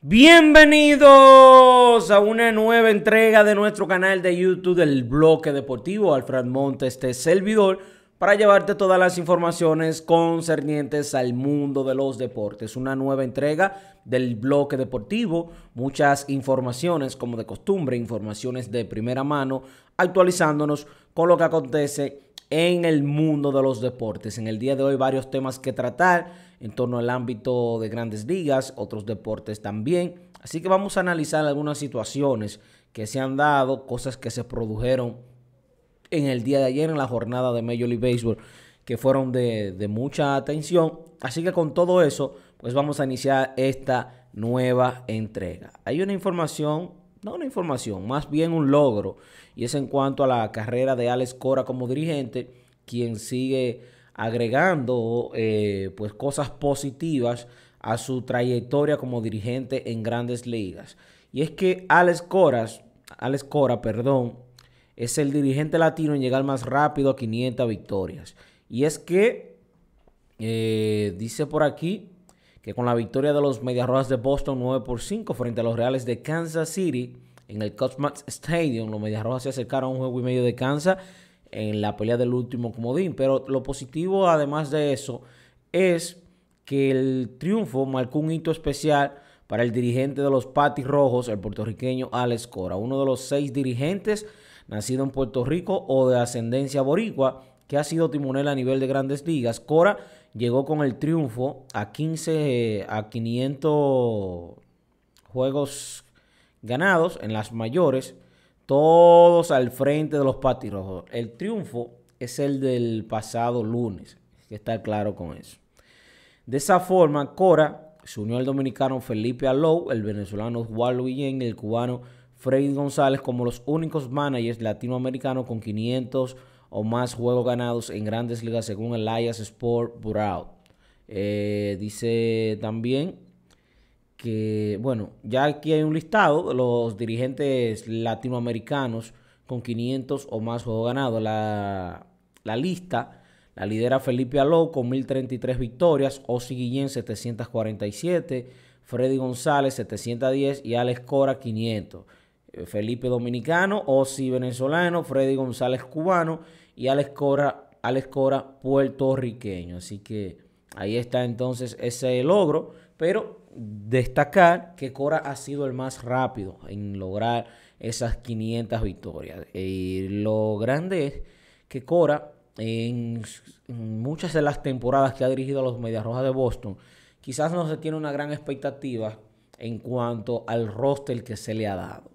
Bienvenidos a una nueva entrega de nuestro canal de YouTube del Bloque Deportivo. Alfred Montes, este servidor, para llevarte todas las informaciones concernientes al mundo de los deportes. Una nueva entrega del Bloque Deportivo. Muchas informaciones, como de costumbre, informaciones de primera mano, actualizándonos con lo que acontece en el mundo de los deportes. En el día de hoy varios temas que tratar en torno al ámbito de grandes ligas, otros deportes también. Así que vamos a analizar algunas situaciones que se han dado, cosas que se produjeron en el día de ayer en la jornada de Major League Baseball que fueron de, de mucha atención. Así que con todo eso, pues vamos a iniciar esta nueva entrega. Hay una información no una información, más bien un logro. Y es en cuanto a la carrera de Alex Cora como dirigente, quien sigue agregando eh, pues cosas positivas a su trayectoria como dirigente en grandes ligas. Y es que Alex Alex Cora, perdón, es el dirigente latino en llegar más rápido a 500 victorias. Y es que, eh, dice por aquí, que con la victoria de los Medias Rojas de Boston 9 por 5 frente a los Reales de Kansas City en el Cosmax Stadium, los Medias Rojas se acercaron a un juego y medio de Kansas en la pelea del último comodín. Pero lo positivo, además de eso, es que el triunfo marcó un hito especial para el dirigente de los Patis Rojos, el puertorriqueño Alex Cora, uno de los seis dirigentes nacido en Puerto Rico o de ascendencia boricua que ha sido timonel a nivel de grandes ligas. Cora llegó con el triunfo a 15 a 500 juegos ganados en las mayores, todos al frente de los patirrojos. El triunfo es el del pasado lunes, hay que estar claro con eso. De esa forma, Cora se unió al dominicano Felipe Alou, el venezolano Juan Guillén y el cubano Freddy González como los únicos managers latinoamericanos con 500 o más juegos ganados en grandes ligas según el IAS Sport Bureau. Eh, dice también que, bueno, ya aquí hay un listado de los dirigentes latinoamericanos con 500 o más juegos ganados. La, lista la lidera Felipe Aló con 1033 victorias, Ozzy Guillén 747, Freddy González 710 y Alex Cora 500. Eh, Felipe Dominicano, Osi Venezolano, Freddy González Cubano y Alex Cora, Alex Cora puertorriqueño. Así que ahí está entonces ese logro, pero destacar que Cora ha sido el más rápido en lograr esas 500 victorias. Y lo grande es que Cora en, muchas de las temporadas que ha dirigido a los Medias Rojas de Boston, quizás no se tiene una gran expectativa en cuanto al roster que se le ha dado.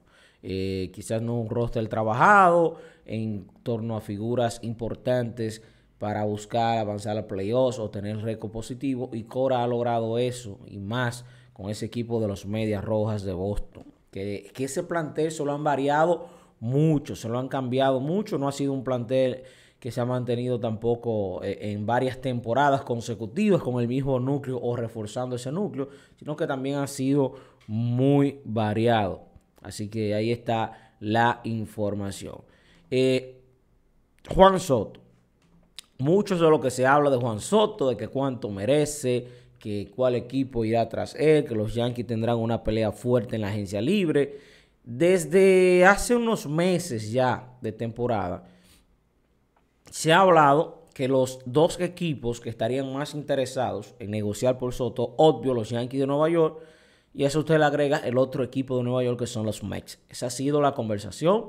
Eh, quizás no un roster trabajado en torno a figuras importantes para buscar avanzar a playoffs o tener récord positivo y Cora ha logrado eso y más con ese equipo de los Medias Rojas de Boston. Que, que ese plantel se lo han variado mucho, se lo han cambiado mucho, no ha sido un plantel que se ha mantenido tampoco eh, en varias temporadas consecutivas con el mismo núcleo o reforzando ese núcleo, sino que también ha sido muy variado. Así que ahí está la información. Eh, Juan Soto. Mucho de lo que se habla de Juan Soto, de que cuánto merece, que cuál equipo irá tras él, que los Yankees tendrán una pelea fuerte en la agencia libre. Desde hace unos meses ya de temporada, se ha hablado que los dos equipos que estarían más interesados en negociar por Soto, obvio los Yankees de Nueva York, y eso usted le agrega el otro equipo de Nueva York que son los Mets. Esa ha sido la conversación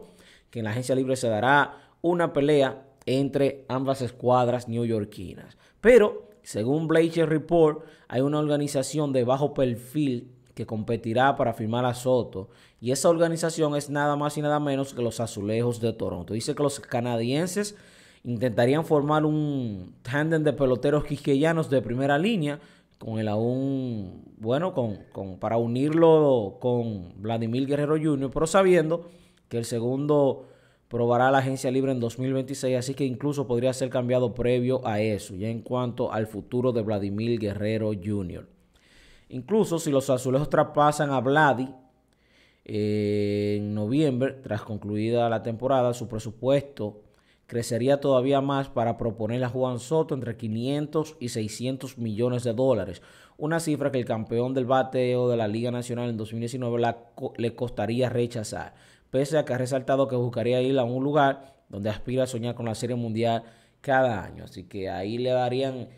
que en la agencia libre se dará una pelea entre ambas escuadras neoyorquinas. Pero, según Bleacher Report, hay una organización de bajo perfil que competirá para firmar a Soto. Y esa organización es nada más y nada menos que los Azulejos de Toronto. Dice que los canadienses intentarían formar un tándem de peloteros quisqueyanos de primera línea con el aún, bueno, con, para unirlo con Vladimir Guerrero Jr., pero sabiendo que el segundo probará la agencia libre en 2026, así que incluso podría ser cambiado previo a eso, ya en cuanto al futuro de Vladimir Guerrero Jr. Incluso si los azulejos traspasan a Vladi eh, en noviembre, tras concluida la temporada, su presupuesto crecería todavía más para proponerle a Juan Soto entre 500 y 600 millones de dólares, una cifra que el campeón del bateo de la Liga Nacional en 2019 le costaría rechazar, pese a que ha resaltado que buscaría ir a un lugar donde aspira a soñar con la Serie Mundial cada año. Así que ahí le darían,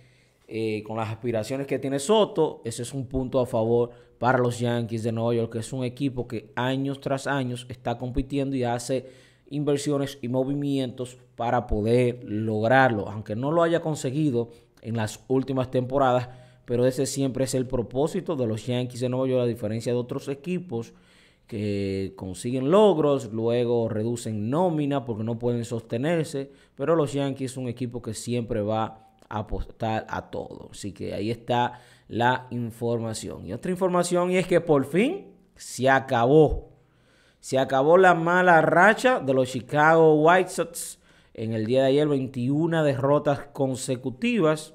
eh, con las aspiraciones que tiene Soto, ese es un punto a favor para los Yankees de Nueva York, que es un equipo que años tras años está compitiendo y hace inversiones y movimientos para poder lograrlo, aunque no lo haya conseguido en las últimas temporadas, pero ese siempre es el propósito de los Yankees de Nueva York, a diferencia de otros equipos que consiguen logros, luego reducen nómina porque no pueden sostenerse, pero los Yankees es un equipo que siempre va a apostar a todo. Así que ahí está la información. Y otra información y es que por fin se acabó se acabó la mala racha de los Chicago White Sox en el día de ayer, 21 derrotas consecutivas.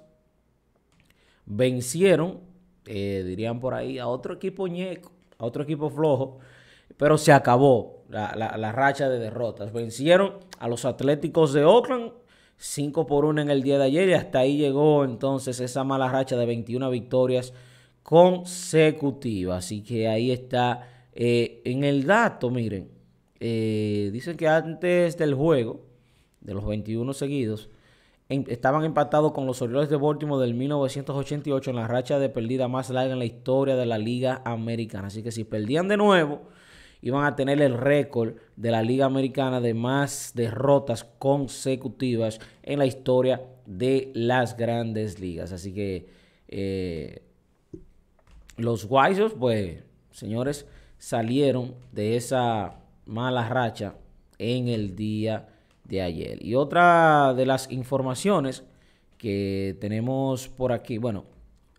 Vencieron, eh, dirían por ahí, a otro equipo ñeco, a otro equipo flojo, pero se acabó la, la, la racha de derrotas. Vencieron a los Atléticos de Oakland 5 por 1 en el día de ayer y hasta ahí llegó entonces esa mala racha de 21 victorias consecutivas. Así que ahí está eh, en el dato, miren, eh, dicen que antes del juego, de los 21 seguidos, em, estaban empatados con los Orioles de Baltimore del 1988 en la racha de perdida más larga en la historia de la Liga Americana. Así que si perdían de nuevo, iban a tener el récord de la Liga Americana de más derrotas consecutivas en la historia de las grandes ligas. Así que eh, los Guayos, pues, señores, salieron de esa mala racha en el día de ayer. Y otra de las informaciones que tenemos por aquí, bueno,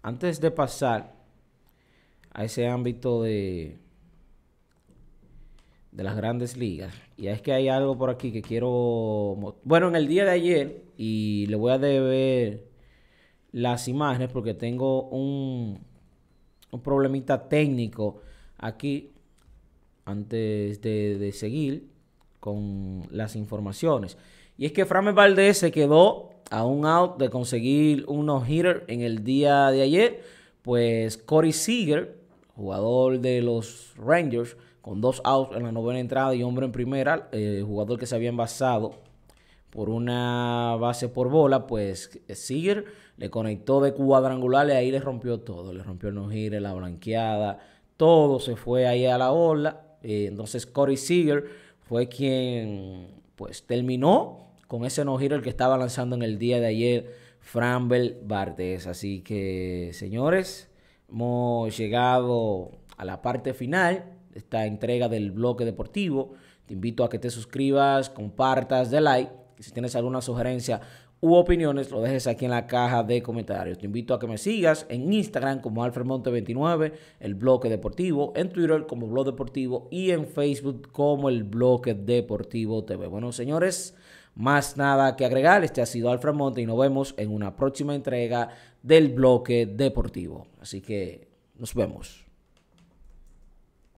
antes de pasar a ese ámbito de, de las grandes ligas, y es que hay algo por aquí que quiero... Bueno, en el día de ayer, y le voy a ver las imágenes porque tengo un, un problemita técnico Aquí, antes de, seguir con las informaciones. Y es que Frame Valdez se quedó a un out de conseguir un no-hitter en el día de ayer. Pues Corey Seager, jugador de los Rangers, con dos outs en la novena entrada y hombre en primera, eh, jugador que se había envasado por una base por bola, pues Seager le conectó de cuadrangular y ahí le rompió todo, le rompió el no-hitter, la blanqueada, todo se fue ahí a la ola. Eh, entonces Corey Seager fue quien pues terminó con ese no el que estaba lanzando en el día de ayer Frambel Bartes. Así que, señores, hemos llegado a la parte final de esta entrega del bloque deportivo. Te invito a que te suscribas, compartas, de like. Si tienes alguna sugerencia u opiniones, lo dejes aquí en la caja de comentarios. Te invito a que me sigas en Instagram como Alfremonte29, el bloque deportivo, en Twitter como Blog Deportivo y en Facebook como el bloque deportivo TV. Bueno, señores, más nada que agregar. Este ha sido Alfred Monte y nos vemos en una próxima entrega del bloque deportivo. Así que nos vemos.